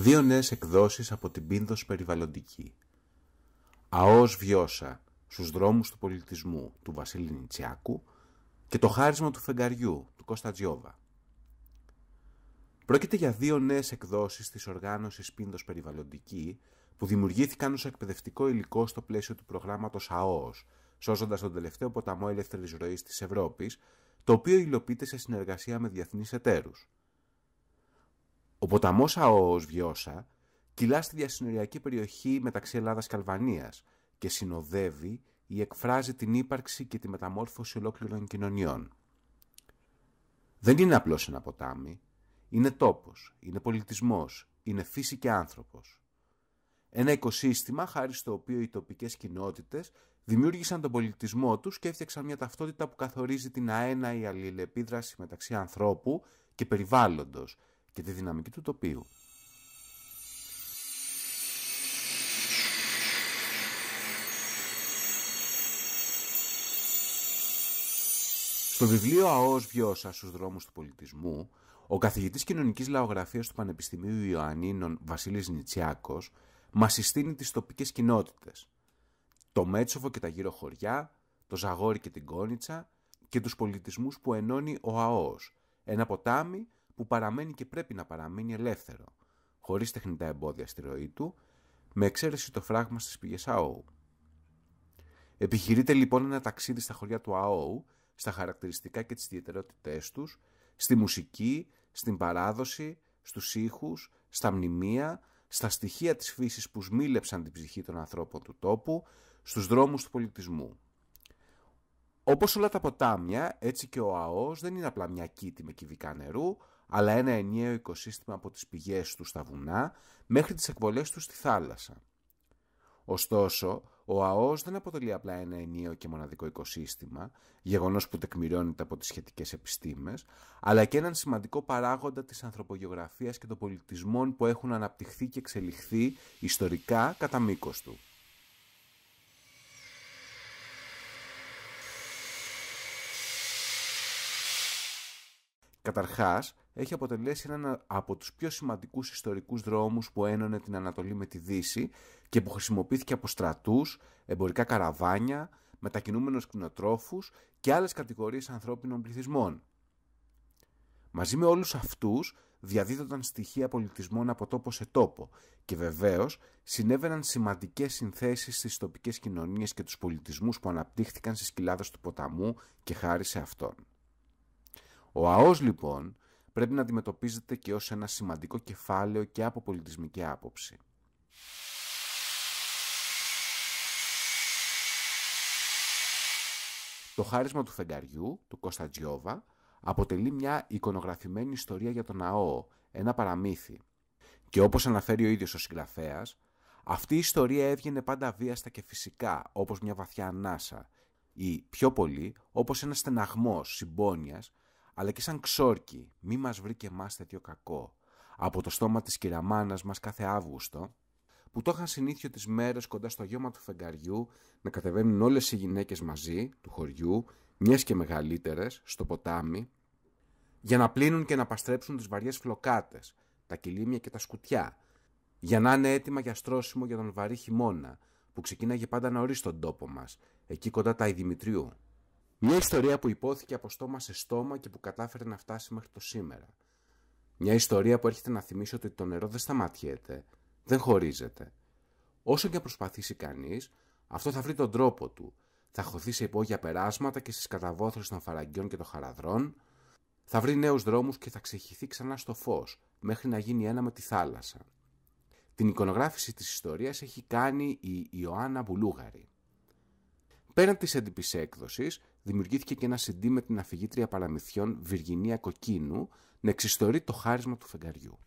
δύο νέες εκδόσεις από την πίνδος περιβαλλοντική. «Αός βιώσα» στους δρόμους του πολιτισμού του Βασίλη Νητσιάκου και «Το χάρισμα του φεγγαριού» του Κώστα Τζιόβα. Πρόκειται για δύο νέες εκδόσεις της οργάνωσης πίνδος περιβαλλοντική που δημιουργήθηκαν ως εκπαιδευτικό υλικό στο πλαίσιο του προγράμματος ΑΟΣ, σώζοντας τον τελευταίο ποταμό ελεύθερης ροής Νιτσιάκου Ευρώπης, το χαρισμα του φεγγαριου του κωστα προκειται για δυο νεες εκδοσεις της οργανωσης πινδος περιβαλλοντικη που δημιουργηθηκαν ως υλοποιείται σε συνεργασία με διεθνείς εταίρους. Ο ποταμός Αόος Βιώσα κυλά στη διασυνοριακή περιοχή μεταξύ Ελλάδας και Αλβανίας και συνοδεύει ή εκφράζει την ύπαρξη και τη μεταμόρφωση ολόκληρων κοινωνιών. Δεν είναι απλώς ένα ποτάμι. Είναι τόπος, είναι πολιτισμός, είναι φύση και άνθρωπος. Ένα οικοσύστημα χάρη στο οποίο οι τοπικές κοινότητες δημιούργησαν τον πολιτισμό τους και έφτιαξαν μια ταυτότητα που καθορίζει την αένα αλληλεπίδραση μεταξύ ανθρώπου και περιβάλλοντος και τη δυναμική του τοπίου. Στο βιβλίο «ΑΟΣ Βιώσα στους δρόμους του πολιτισμού», ο καθηγητής κοινωνικής λαογραφίας του Πανεπιστημίου Ιωαννίνων Βασίλης Νιτσιάκος μας συστήνει τις τοπικές κοινότητες, το Μέτσοβο και τα γύρω χωριά, το Ζαγόρι και την Κόνιτσα και τους πολιτισμούς που ενώνει ο ΑΟΣ, ένα ποτάμι που παραμένει και πρέπει να παραμείνει ελεύθερο, χωρίς τεχνητά εμπόδια στη ροή του, με εξαίρεση το φράγμα στις πηγές ΑΟΟΥ. Επιχειρείται λοιπόν ένα ταξίδι στα χωριά του Αόου, στα χαρακτηριστικά και τις ιδιαιτερότητές τους, στη μουσική, στην παράδοση, στους ήχους, στα μνημεία, στα στοιχεία της φύσης που σμήλεψαν την ψυχή των ανθρώπων του τόπου, στους δρόμους του πολιτισμού. Όπως όλα τα ποτάμια, έτσι και ο ΑΟ δεν είναι απλά μια κήτη με κυβικά νερού, αλλά ένα ενιαίο οικοσύστημα από τις πηγές του στα βουνά μέχρι τις εκβολές του στη θάλασσα. Ωστόσο, ο ΑΟΣ δεν αποτελεί απλά ένα ενιαίο και μοναδικό οικοσύστημα, γεγονός που τεκμηριώνεται από τις σχετικές επιστήμες, αλλά και έναν σημαντικό παράγοντα της ανθρωπογεωγραφίας και των πολιτισμών που έχουν αναπτυχθεί και εξελιχθεί ιστορικά κατά μήκος του. Καταρχάς, έχει αποτελέσει έναν από τους πιο σημαντικούς ιστορικούς δρόμους που ένωνε την Ανατολή με τη Δύση και που χρησιμοποιήθηκε από στρατούς, εμπορικά καραβάνια, μετακινούμενους κτηνοτρόφους και άλλες κατηγορίες ανθρώπινων πληθυσμών. Μαζί με όλους αυτούς διαδίδονταν στοιχεία πολιτισμών από τόπο σε τόπο και βεβαίως συνέβαιναν σημαντικές συνθέσεις στις τοπικές κοινωνίες και τους πολιτισμούς που αναπτύχθηκαν στις κοιλάδες του ποταμού και χάρη σε αυτόν. Ο ΑΟΣ λοιπόν πρέπει να αντιμετωπίζεται και ως ένα σημαντικό κεφάλαιο και από πολιτισμική άποψη. Το χάρισμα του φεγγαριού, του Κώστα αποτελεί μια εικονογραφημένη ιστορία για τον ΑΟ, ένα παραμύθι. Και όπως αναφέρει ο ίδιος ο συγγραφέας, αυτή η ιστορία έβγαινε πάντα βίαστα και φυσικά, όπως μια βαθιά ανάσα, ή πιο πολύ, όπως ένα στεναγμός συμπόνιας αλλά και σαν ξόρκι, μη μας βρει και εμά τέτοιο κακό, από το στόμα της κυραμάνα μας κάθε Αύγουστο, που το είχαν συνήθιο τις μέρες κοντά στο γιώμα του φεγγαριού να κατεβαίνουν όλες οι γυναίκες μαζί του χωριού, μιας και μεγαλύτερες στο ποτάμι, για να πλύνουν και να παστρέψουν τις βαριές φλοκάτες, τα κυλίμια και τα σκουτιά, για να είναι έτοιμα για στρώσιμο για τον βαρύ χειμώνα, που ξεκίναγε πάντα νωρίς στον τόπο μας, εκεί κοντά τα Ιδημητριού. Μια ιστορία που υπόθηκε από στόμα σε στόμα και που κατάφερε να φτάσει μέχρι το σήμερα. Μια ιστορία που έρχεται να θυμίσει ότι το νερό δεν σταματιέται, δεν χωρίζεται. Όσο και προσπαθήσει κανείς, αυτό θα βρει τον τρόπο του. Θα χωθεί σε υπόγεια περάσματα και στις καταβόθρες των φαραγγιών και των χαραδρών. Θα βρει νέους δρόμους και θα ξεχυθεί ξανά στο φως, μέχρι να γίνει ένα με τη θάλασσα. Την εικονογράφηση της ιστορίας έχει κάνει η Ιωάννα Μπουλούγαρη. Πέραν της έντυπης έκδοσης, δημιουργήθηκε και ένα CD με την αφηγήτρια παραμυθιών Βυργινία Κοκκίνου να εξιστορεί το χάρισμα του φεγγαριού.